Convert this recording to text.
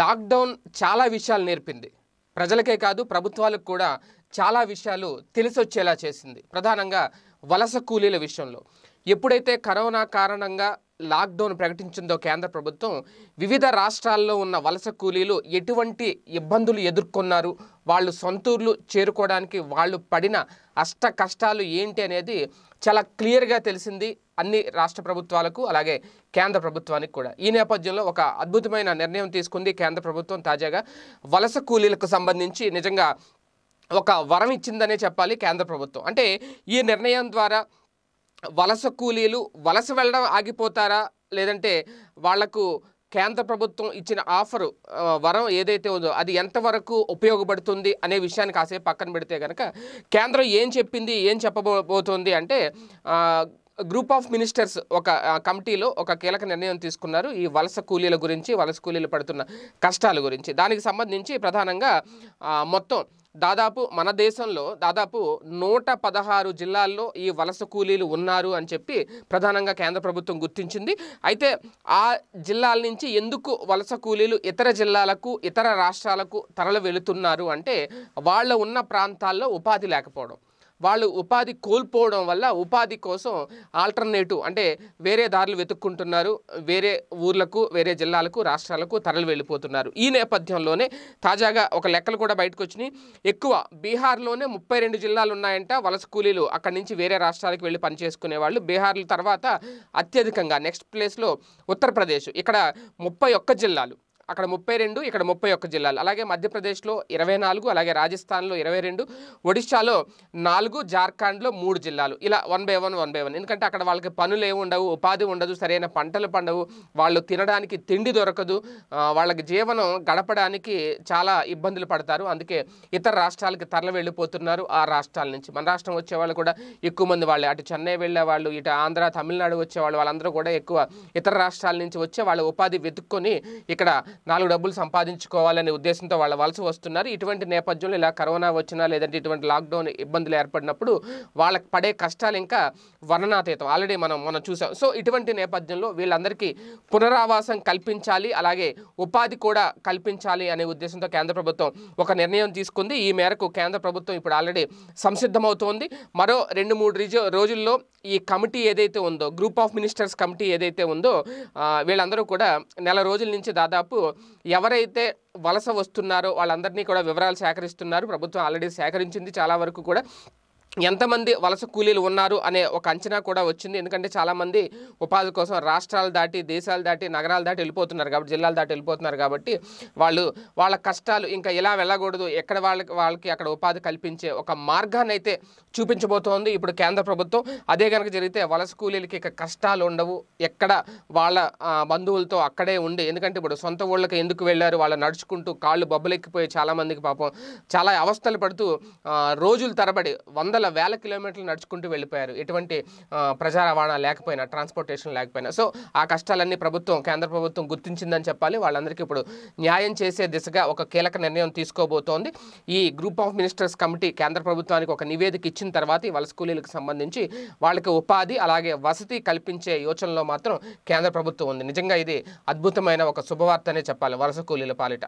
lockdown చాలా విషయాలు నేర్పింది ప్రజలకే కాదు ప్రభుత్వాలకు కూడా చాలా విషయాలు తెలిసొచ్చేలా చేసింది ప్రధానంగా వలస కూలీల విషయంలో ఎప్పుడైతే కరోనా కారణంగా లాక్డౌన్ ప్రకటించిందో కేంద్ర ప్రభుత్వం వివిధ రాష్ట్రాల్లో ఉన్న వలస కూలీలు ఎటువంటి ఇబ్బందులు ఎదుర్కొన్నారు వాళ్ళు సొంతూర్లు చేరుకోవడానికి వాళ్ళు పడిన అష్ట కష్టాలు ఏంటి అనేది చాలా క్లియర్గా తెలిసింది అన్ని రాష్ట్ర ప్రభుత్వాలకు అలాగే కేంద్ర ప్రభుత్వానికి కూడా ఈ నేపథ్యంలో ఒక అద్భుతమైన నిర్ణయం తీసుకుంది కేంద్ర ప్రభుత్వం తాజాగా వలస కూలీలకు సంబంధించి నిజంగా ఒక వరం ఇచ్చిందనే చెప్పాలి కేంద్ర ప్రభుత్వం అంటే ఈ నిర్ణయం ద్వారా వలస కూలీలు వలస వెళ్ళడం ఆగిపోతారా లేదంటే వాళ్లకు కేంద్ర ప్రభుత్వం ఇచ్చిన ఆఫర్ వరం ఏదైతే ఉందో అది ఎంతవరకు ఉపయోగపడుతుంది అనే విషయాన్ని కాసేపు పక్కన పెడితే కనుక కేంద్రం ఏం చెప్పింది ఏం చెప్పబోతోంది అంటే గ్రూప్ ఆఫ్ మినిస్టర్స్ ఒక కమిటీలో ఒక కీలక నిర్ణయం తీసుకున్నారు ఈ వలస కూలీల గురించి వలస కూలీలు పడుతున్న కష్టాల గురించి దానికి సంబంధించి ప్రధానంగా మొత్తం దాదాపు మన దేశంలో దాదాపు నూట పదహారు జిల్లాల్లో ఈ వలస కూలీలు ఉన్నారు అని చెప్పి ప్రధానంగా కేంద్ర ప్రభుత్వం గుర్తించింది అయితే ఆ జిల్లాల నుంచి ఎందుకు వలస కూలీలు ఇతర జిల్లాలకు ఇతర రాష్ట్రాలకు తరలి వెళుతున్నారు అంటే వాళ్ళ ఉన్న ప్రాంతాల్లో ఉపాధి లేకపోవడం వాళ్ళు ఉపాధి కోల్పోవడం వల్ల ఉపాధి కోసం ఆల్టర్నేటివ్ అంటే వేరే దారులు వెతుక్కుంటున్నారు వేరే ఊర్లకు వేరే జిల్లాలకు రాష్ట్రాలకు తరలి వెళ్ళిపోతున్నారు ఈ నేపథ్యంలోనే తాజాగా ఒక లెక్కలు కూడా బయటకు వచ్చినాయి ఎక్కువ బీహార్లోనే ముప్పై రెండు జిల్లాలు ఉన్నాయంట వలస కూలీలు అక్కడి నుంచి వేరే రాష్ట్రాలకు వెళ్ళి పనిచేసుకునే వాళ్ళు బీహార్ల తర్వాత అత్యధికంగా నెక్స్ట్ ప్లేస్లో ఉత్తరప్రదేశ్ ఇక్కడ ముప్పై ఒక్క జిల్లాలు అక్కడ ముప్పై రెండు ఇక్కడ ముప్పై ఒక్క జిల్లాలు అలాగే మధ్యప్రదేశ్లో ఇరవై నాలుగు అలాగే రాజస్థాన్లో ఇరవై రెండు ఒడిశాలో నాలుగు జార్ఖండ్లో మూడు జిల్లాలు ఇలా one by one one by one ఎందుకంటే అక్కడ వాళ్ళకి పనులు ఏమి ఉండవు ఉపాధి ఉండదు సరైన పంటలు పండవు వాళ్ళు తినడానికి తిండి దొరకదు వాళ్ళకి జీవనం గడపడానికి చాలా ఇబ్బందులు పడతారు అందుకే ఇతర రాష్ట్రాలకి తరలి వెళ్ళిపోతున్నారు ఆ రాష్ట్రాల నుంచి మన రాష్ట్రం వచ్చే వాళ్ళు కూడా ఎక్కువ మంది వాళ్ళు అటు చెన్నై వెళ్ళే వాళ్ళు ఇటు ఆంధ్ర తమిళనాడు వచ్చే వాళ్ళు వాళ్ళందరూ కూడా ఎక్కువ ఇతర రాష్ట్రాల నుంచి వచ్చే వాళ్ళ ఉపాధి వెతుక్కొని ఇక్కడ నాలుగు డబ్బులు సంపాదించుకోవాలనే ఉద్దేశంతో వాళ్ళ వలస వస్తున్నారు ఇటువంటి నేపథ్యంలో ఇలా కరోనా వచ్చినా లేదంటే ఇటువంటి లాక్డౌన్ ఇబ్బందులు ఏర్పడినప్పుడు వాళ్ళకి పడే కష్టాలు ఇంకా వర్ణనాతీతం ఆల్రెడీ మనం మనం చూసాం సో ఇటువంటి నేపథ్యంలో వీళ్ళందరికీ పునరావాసం కల్పించాలి అలాగే ఉపాధి కూడా కల్పించాలి అనే ఉద్దేశంతో కేంద్ర ప్రభుత్వం ఒక నిర్ణయం తీసుకుంది ఈ మేరకు కేంద్ర ప్రభుత్వం ఇప్పుడు ఆల్రెడీ సంసిద్ధమవుతోంది మరో రెండు మూడు రోజుల్లో ఈ కమిటీ ఏదైతే ఉందో గ్రూప్ ఆఫ్ మినిస్టర్స్ కమిటీ ఏదైతే ఉందో వీళ్ళందరూ కూడా నెల రోజుల నుంచి దాదాపు ఎవరైతే వలస వస్తున్నారో వాళ్ళందరినీ కూడా వివరాలు సేకరిస్తున్నారు ప్రభుత్వం ఆల్రెడీ సేకరించింది చాలా వరకు కూడా ఎంతమంది వలస కూలీలు ఉన్నారు అనే ఒక అంచనా కూడా వచ్చింది ఎందుకంటే చాలామంది ఉపాధి కోసం రాష్ట్రాలు దాటి దేశాలు దాటి నగరాలు దాటి వెళ్ళిపోతున్నారు కాబట్టి జిల్లాలు దాటి వెళ్ళిపోతున్నారు కాబట్టి వాళ్ళు వాళ్ళ కష్టాలు ఇంకా ఎలా వెళ్ళకూడదు ఎక్కడ వాళ్ళకి వాళ్ళకి అక్కడ ఉపాధి కల్పించే ఒక మార్గాన్ని అయితే చూపించబోతోంది ఇప్పుడు కేంద్ర ప్రభుత్వం అదే కనుక జరిగితే వలస కూలీలకి ఇక కష్టాలు ఉండవు ఎక్కడ వాళ్ళ బంధువులతో అక్కడే ఉండి ఎందుకంటే ఇప్పుడు సొంత ఊళ్ళకి ఎందుకు వెళ్ళారు వాళ్ళు నడుచుకుంటూ కాళ్ళు బొబ్బలెక్కిపోయి చాలామందికి పాపం చాలా అవస్థలు పడుతూ రోజులు తరబడి వందల వేల కిలోమీటర్లు నడుచుకుంటూ వెళ్ళిపోయారు ఎటువంటి ప్రజా రవాణా లేకపోయినా ట్రాన్స్పోర్టేషన్ లేకపోయినా సో ఆ కష్టాలన్నీ ప్రభుత్వం కేంద్ర ప్రభుత్వం గుర్తించిందని చెప్పాలి వాళ్ళందరికీ ఇప్పుడు న్యాయం చేసే దిశగా ఒక కీలక నిర్ణయం తీసుకోబోతోంది ఈ గ్రూప్ ఆఫ్ మినిస్టర్స్ కమిటీ కేంద్ర ప్రభుత్వానికి ఒక నివేదిక ఇచ్చిన తర్వాత ఈ వలస కూలీలకు సంబంధించి వాళ్ళకి ఉపాధి అలాగే వసతి కల్పించే యోచనలో మాత్రం కేంద్ర ప్రభుత్వం ఉంది నిజంగా ఇది అద్భుతమైన ఒక శుభవార్తనే చెప్పాలి వలస కూలీల పాలిట